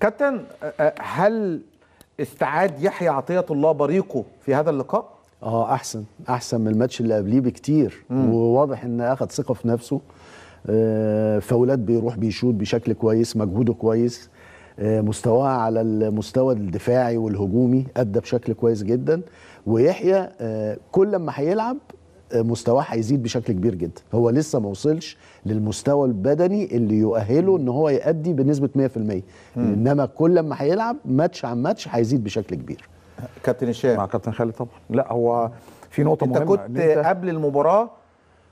كابتن هل استعاد يحيى عطيه الله بريقه في هذا اللقاء؟ اه احسن احسن من الماتش اللي قبليه بكتير مم. وواضح ان اخذ ثقه في نفسه آه فاولات بيروح بيشوط بشكل كويس مجهوده كويس آه مستواه على المستوى الدفاعي والهجومي ادى بشكل كويس جدا ويحيى آه كل ما هيلعب مستواه هيزيد بشكل كبير جدا هو لسه ما وصلش للمستوى البدني اللي يؤهله ان هو يأدي بنسبه 100% مم. انما كل ما هيلعب ماتش عن ماتش هيزيد بشكل كبير كابتن هشام مع كابتن خالد طبعا لا هو في نقطه انت مهمه كنت انت كنت قبل المباراه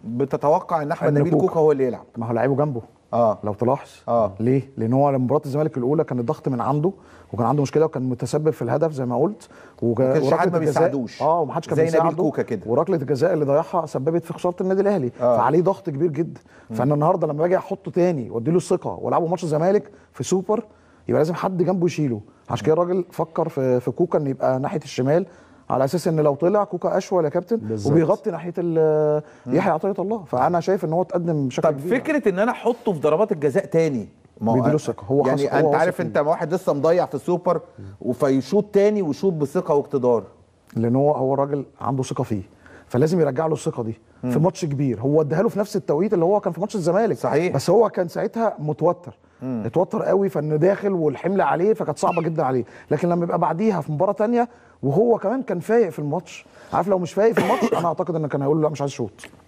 بتتوقع ان احمد نبيل كوكا هو اللي يلعب ما هو لعيبه جنبه اه لو تلاحظ اه ليه؟ لان هو مباراه الزمالك الاولى كان الضغط من عنده وكان عنده مشكله وكان متسبب في الهدف زي ما قلت وكان ما بيساعدوش اه ومحدش كان بيساعده زي نبيل كوكا كده وركله الجزاء اللي ضيعها سببت في خساره النادي الاهلي آه. فعليه ضغط كبير جدا فانا النهارده لما باجي احطه تاني وادي له الثقه والعبه ماتش الزمالك في سوبر يبقى لازم حد جنبه يشيله عشان كده الراجل فكر في في كوكا ان يبقى ناحيه الشمال على اساس ان لو طلع كوكا اشول يا كابتن بالزبط. وبيغطي ناحيه يحيى عطيه الله فانا شايف ان هو اتقدم بشكل طب فكره يعني. ان انا احطه في ضربات الجزاء تاني ما هو يعني هو انت عارف انت واحد لسه مضيع في السوبر وفيشوط تاني ويشوط بثقه واقتدار لان هو هو الراجل عنده ثقه فيه فلازم يرجع له الثقه دي مم. في ماتش كبير هو اداها له في نفس التوقيت اللي هو كان في ماتش الزمالك صحيح بس هو كان ساعتها متوتر مم. اتوتر قوي فان داخل والحمل عليه فكانت صعبه جدا عليه لكن لما يبقى بعديها في مباراه ثانيه وهو كمان كان فايق في الماتش عارف لو مش فايق في الماتش انا اعتقد ان كان هيقول له لا مش عايز شوط